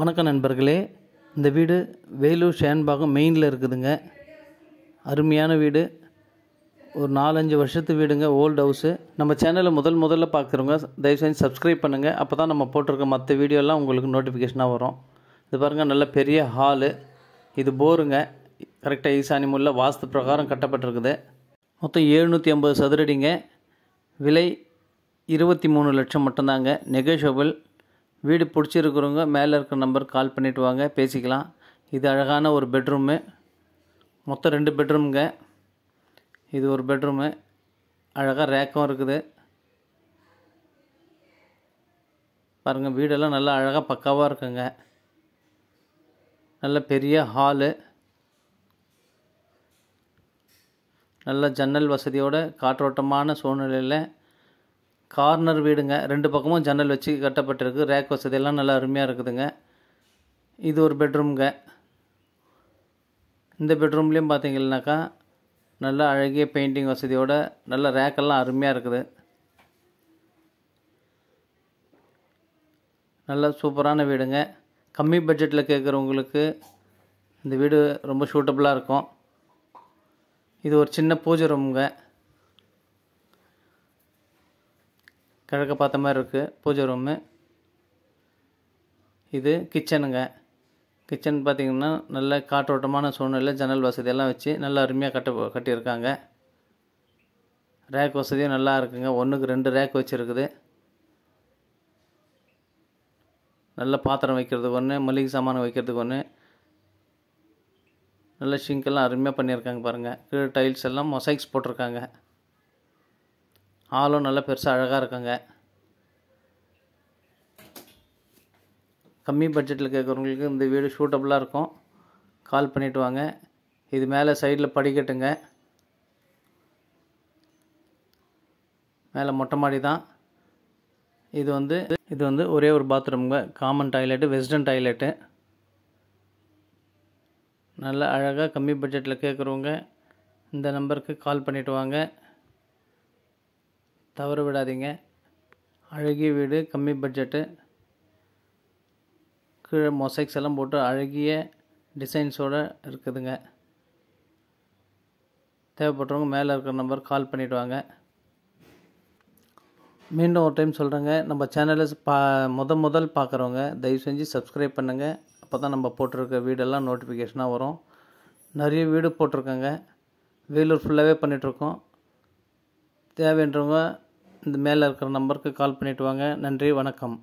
வணக்கம் நண்பர்களே இந்த வீடு வேலூர் ஷேன்பாகம் மெயினில் இருக்குதுங்க அருமையான வீடு ஒரு நாலஞ்சு வருஷத்து வீடுங்க ஓல்டு ஹவுஸு நம்ம சேனலை முதல் முதல்ல பார்க்குறவங்க செஞ்சு சப்ஸ்கிரைப் பண்ணுங்கள் அப்போ தான் நம்ம போட்டிருக்க மற்ற வீடியோலாம் உங்களுக்கு நோட்டிஃபிகேஷனாக வரும் இது பாருங்கள் நல்ல பெரிய ஹாலு இது போருங்க கரெக்டாக ஈசானி முல்ல வாஸ்து பிரகாரம் கட்டப்பட்டிருக்குது மொத்தம் எழுநூற்றி ஐம்பது சதுரடிங்க விலை இருபத்தி மூணு லட்சம் மட்டும்தாங்க நெகோஷியபிள் வீடு பிடிச்சிருக்கிறவங்க மேலே இருக்கிற நம்பர் கால் பண்ணிவிட்டு வாங்க பேசிக்கலாம் இது அழகான ஒரு பெட்ரூமு மொத்தம் ரெண்டு பெட்ரூமுங்க இது ஒரு பெட்ரூமு அழகாக ரேக்கும் இருக்குது பாருங்கள் வீடெல்லாம் நல்லா அழகாக பக்காவாக இருக்குங்க நல்ல பெரிய ஹாலு நல்ல ஜன்னல் வசதியோட காற்றோட்டமான சூழ்நிலையில் கார்னர் வீடுங்க ரெண்டு பக்கமும் ஜன்னல் வச்சு கட்டப்பட்டிருக்கு ரேக் வசதி எல்லாம் நல்லா அருமையாக இருக்குதுங்க இது ஒரு பெட்ரூம்ங்க இந்த பெட்ரூம்லேயும் பார்த்தீங்கன்னாக்கா நல்லா அழகிய பெயிண்டிங் வசதியோடு நல்ல ரேக்கெல்லாம் அருமையாக இருக்குது நல்ல சூப்பரான வீடுங்க கம்மி பட்ஜெட்டில் கேட்குறவங்களுக்கு இந்த வீடு ரொம்ப சூட்டபுளாக இருக்கும் இது ஒரு சின்ன பூஜை ரூமுங்க கிழக்க பார்த்த மாதிரி இருக்குது பூஜை ரூமு இது கிச்சனுங்க கிச்சன் பார்த்திங்கன்னா நல்ல காற்றோட்டமான சூழ்நிலை ஜன்னல் வசதியெல்லாம் வச்சு நல்லா அருமையாக கட்ட கட்டியிருக்காங்க ரேக் வசதியும் நல்லா இருக்குங்க ஒன்றுக்கு ரெண்டு ரேக் வச்சுருக்குது நல்ல பாத்திரம் வைக்கிறதுக்கு ஒன்று மளிகை சாமான் வைக்கிறதுக்கு ஒன்று நல்ல ஷிங்கெல்லாம் அருமையாக பண்ணியிருக்காங்க பாருங்கள் கீழே டைல்ஸ் எல்லாம் மொசைக்ஸ் போட்டிருக்காங்க ஆளும் நல்லா பெருசாக அழகாக இருக்குங்க கம்மி பட்ஜெட்டில் கேட்குறவங்களுக்கு இந்த வீடு ஷூட்டபுளாக இருக்கும் கால் பண்ணிவிட்டு வாங்க இது மேலே சைடில் படிக்கட்டுங்க மேலே மொட்டை மாடி தான் இது வந்து இது வந்து ஒரே ஒரு பாத்ரூம்ங்க காமன் டாய்லெட்டு வெஸ்டர்ன் டாய்லெட்டு நல்லா அழகாக கம்மி பட்ஜெட்டில் கேட்குறவங்க இந்த நம்பருக்கு கால் பண்ணிவிட்டு வாங்க தவற விடாதீங்க அழகிய வீடு கம்மி பட்ஜெட்டு கீழே மொசைக்ஸ் எல்லாம் போட்டு அழகிய டிசைன்ஸோடு இருக்குதுங்க தேவைப்பட்டவங்க மேலே இருக்கிற நம்பர் கால் பண்ணிவிடுவாங்க வாங்க மீண்டும் ஒரு டைம் சொல்கிறேங்க நம்ம சேனலை பா முத முதல் பார்க்குறவங்க தயவு செஞ்சு சப்ஸ்கிரைப் பண்ணுங்கள் அப்போ தான் நம்ம போட்டிருக்க வீடெல்லாம் நோட்டிஃபிகேஷனாக வரும் நிறைய வீடு போட்டிருக்கோங்க வேலூர் ஃபுல்லாகவே பண்ணிகிட்ருக்கோம் தேவைன்றவங்க இந்த மேலே இருக்கிற நம்பருக்கு கால் பண்ணிவிட்டு வாங்க நன்றி வணக்கம்